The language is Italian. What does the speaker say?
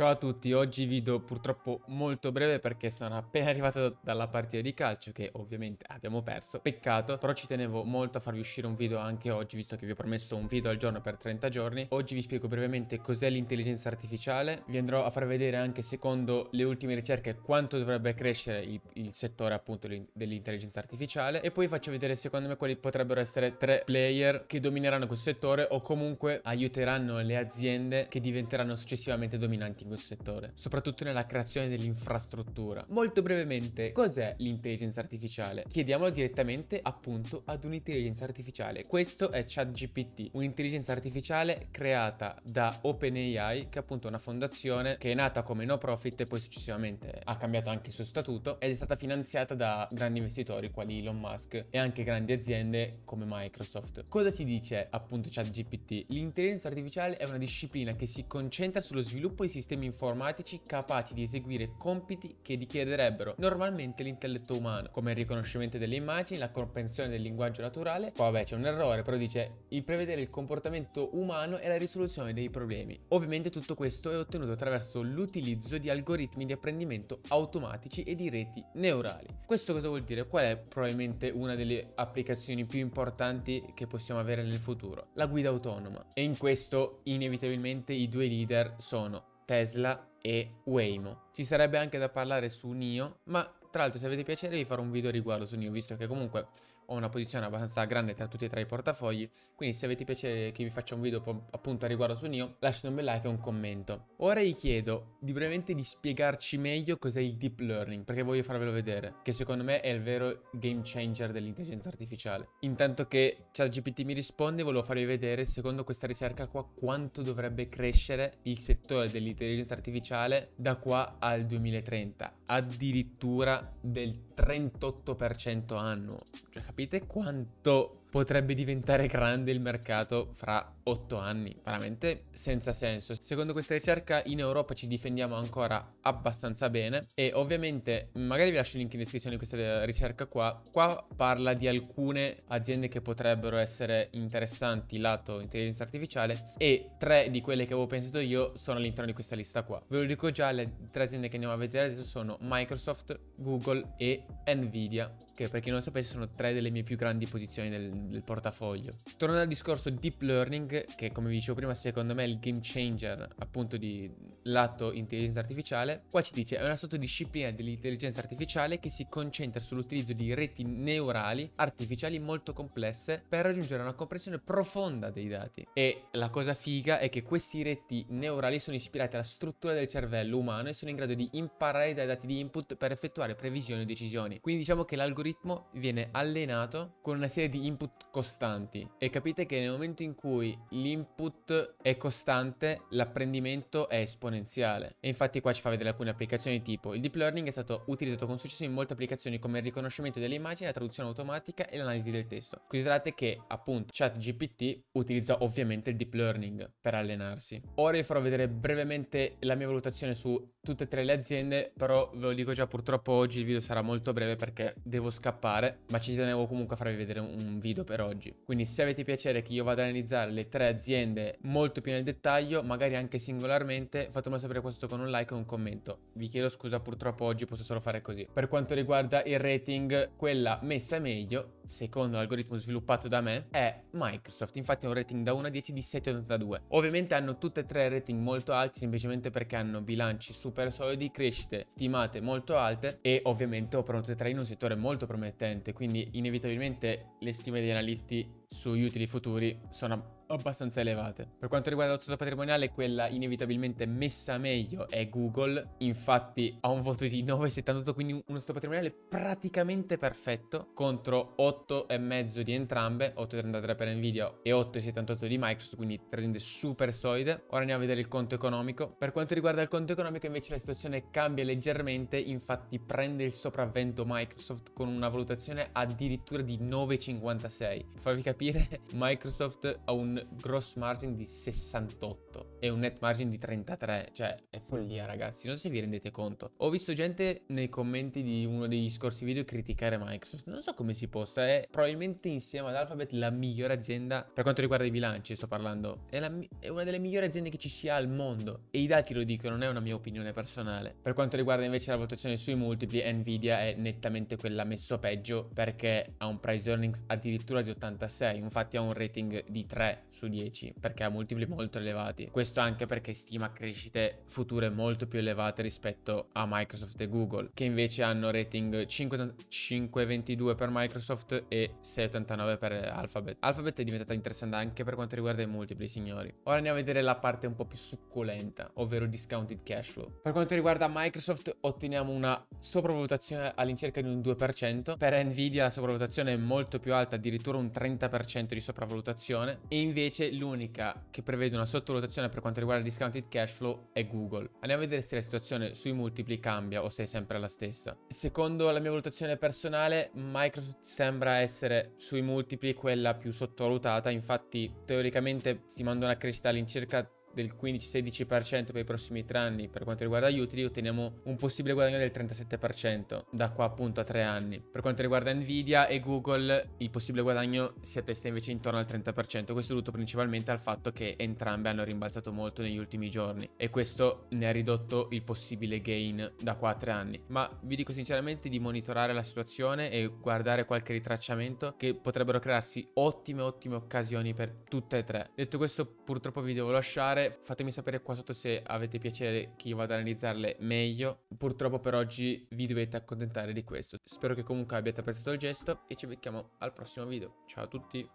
Ciao a tutti, oggi video purtroppo molto breve perché sono appena arrivato dalla partita di calcio che ovviamente abbiamo perso, peccato, però ci tenevo molto a farvi uscire un video anche oggi visto che vi ho promesso un video al giorno per 30 giorni. Oggi vi spiego brevemente cos'è l'intelligenza artificiale, vi andrò a far vedere anche secondo le ultime ricerche quanto dovrebbe crescere il, il settore appunto dell'intelligenza artificiale e poi faccio vedere secondo me quali potrebbero essere tre player che domineranno quel settore o comunque aiuteranno le aziende che diventeranno successivamente dominanti questo settore, soprattutto nella creazione dell'infrastruttura. Molto brevemente, cos'è l'intelligenza artificiale? Chiediamolo direttamente appunto ad un'intelligenza artificiale. Questo è ChatGPT, un'intelligenza artificiale creata da OpenAI, che è appunto una fondazione che è nata come no profit e poi successivamente ha cambiato anche il suo statuto ed è stata finanziata da grandi investitori quali Elon Musk e anche grandi aziende come Microsoft. Cosa si dice appunto ChatGPT? L'intelligenza artificiale è una disciplina che si concentra sullo sviluppo di sistemi sistemi informatici capaci di eseguire compiti che richiederebbero normalmente l'intelletto umano, come il riconoscimento delle immagini, la comprensione del linguaggio naturale. Poi vabbè c'è un errore, però dice il prevedere il comportamento umano e la risoluzione dei problemi. Ovviamente tutto questo è ottenuto attraverso l'utilizzo di algoritmi di apprendimento automatici e di reti neurali. Questo cosa vuol dire? Qual è probabilmente una delle applicazioni più importanti che possiamo avere nel futuro? La guida autonoma. E in questo inevitabilmente i due leader sono Tesla e Waymo. Ci sarebbe anche da parlare su NIO, ma tra l'altro se avete piacere vi farò un video riguardo su NIO, visto che comunque ho una posizione abbastanza grande tra tutti e tre i portafogli, quindi se avete piacere che vi faccia un video appunto a riguardo su NIO, lasciate un bel like e un commento. Ora vi chiedo di brevemente di spiegarci meglio cos'è il deep learning, perché voglio farvelo vedere, che secondo me è il vero game changer dell'intelligenza artificiale. Intanto che ChatGPT mi risponde, volevo farvi vedere secondo questa ricerca qua quanto dovrebbe crescere il settore dell'intelligenza artificiale da qua al 2030, addirittura del 38% annuo. Cioè, Capite quanto potrebbe diventare grande il mercato fra otto anni? Veramente senza senso. Secondo questa ricerca in Europa ci difendiamo ancora abbastanza bene e ovviamente magari vi lascio il link in descrizione di questa ricerca qua. Qua parla di alcune aziende che potrebbero essere interessanti lato intelligenza artificiale e tre di quelle che avevo pensato io sono all'interno di questa lista qua. Ve lo dico già, le tre aziende che andiamo a vedere adesso sono Microsoft, Google e Nvidia che per chi non lo sapesse sono tre delle delle mie più grandi posizioni del, del portafoglio. Tornando al discorso deep learning, che come vi dicevo prima secondo me è il game changer appunto di lato intelligenza artificiale, qua ci dice è una sottodisciplina dell'intelligenza artificiale che si concentra sull'utilizzo di reti neurali artificiali molto complesse per raggiungere una comprensione profonda dei dati. E la cosa figa è che questi reti neurali sono ispirate alla struttura del cervello umano e sono in grado di imparare dai dati di input per effettuare previsioni o decisioni. Quindi diciamo che l'algoritmo viene allenato determinato con una serie di input costanti e capite che nel momento in cui l'input è costante l'apprendimento è esponenziale e infatti qua ci fa vedere alcune applicazioni tipo il deep learning è stato utilizzato con successo in molte applicazioni come il riconoscimento delle immagini, la traduzione automatica e l'analisi del testo. Considerate che appunto ChatGPT utilizza ovviamente il deep learning per allenarsi. Ora vi farò vedere brevemente la mia valutazione su tutte e tre le aziende, però ve lo dico già purtroppo oggi il video sarà molto breve perché devo scappare, ma ci tenevo comunque a farvi vedere un video per oggi. Quindi se avete piacere che io vada ad analizzare le tre aziende molto più nel dettaglio, magari anche singolarmente, fatemelo sapere questo con un like e un commento. Vi chiedo scusa, purtroppo oggi posso solo fare così. Per quanto riguarda il rating, quella messa meglio, secondo l'algoritmo sviluppato da me, è Microsoft. Infatti è un rating da 1 a 10 di 7,82. Ovviamente hanno tutte e tre rating molto alti, semplicemente perché hanno bilanci super solidi, crescite stimate molto alte e ovviamente operano tutte e tre in un settore molto promettente, quindi in inevitabilmente le stime degli analisti sugli utili futuri sono abbastanza elevate. Per quanto riguarda lo stato patrimoniale, quella inevitabilmente messa meglio è Google, infatti ha un voto di 9,78, quindi uno stato patrimoniale praticamente perfetto, contro 8,5 di entrambe, 8,33 per Nvidia e 8,78 di Microsoft, quindi tre super solide. Ora andiamo a vedere il conto economico. Per quanto riguarda il conto economico invece la situazione cambia leggermente, infatti prende il sopravvento Microsoft con una valutazione addirittura di 9,56. Per farvi capire, Microsoft ha un gross margin di 68 e un net margin di 33, cioè è follia ragazzi, non so se vi rendete conto. Ho visto gente nei commenti di uno degli scorsi video criticare Microsoft, non so come si possa, è probabilmente insieme ad Alphabet la migliore azienda per quanto riguarda i bilanci, sto parlando, è, la, è una delle migliori aziende che ci sia al mondo e i dati lo dicono, non è una mia opinione personale. Per quanto riguarda invece la votazione sui multipli, Nvidia è nettamente quella messo peggio perché ha un price earnings addirittura di 86, infatti ha un rating di 3 su 10 perché ha multipli molto elevati. Questo anche perché stima crescite future molto più elevate rispetto a Microsoft e Google, che invece hanno rating 5,22 per Microsoft e 6,89 per Alphabet. Alphabet è diventata interessante anche per quanto riguarda i multipli, signori. Ora andiamo a vedere la parte un po' più succulenta, ovvero discounted cash flow. Per quanto riguarda Microsoft otteniamo una sopravvalutazione all'incirca di un 2%, per Nvidia la sopravvalutazione è molto più alta, addirittura un 30% di sopravvalutazione e invece Invece l'unica che prevede una sottovalutazione per quanto riguarda il discounted cash flow è Google. Andiamo a vedere se la situazione sui multipli cambia o se è sempre la stessa. Secondo la mia valutazione personale, Microsoft sembra essere sui multipli quella più sottovalutata, infatti teoricamente stimando una crescita all'incirca del 15-16% per i prossimi tre anni per quanto riguarda gli utili, otteniamo un possibile guadagno del 37% da qua appunto a tre anni. Per quanto riguarda Nvidia e Google, il possibile guadagno si attesta invece intorno al 30%. Questo è dovuto principalmente al fatto che entrambe hanno rimbalzato molto negli ultimi giorni e questo ne ha ridotto il possibile gain da qua a tre anni. Ma vi dico sinceramente di monitorare la situazione e guardare qualche ritracciamento che potrebbero crearsi ottime ottime occasioni per tutte e tre. Detto questo purtroppo vi devo lasciare Fatemi sapere qua sotto se avete piacere che io vada ad analizzarle meglio. Purtroppo per oggi vi dovete accontentare di questo. Spero che comunque abbiate apprezzato il gesto e ci becchiamo al prossimo video. Ciao a tutti!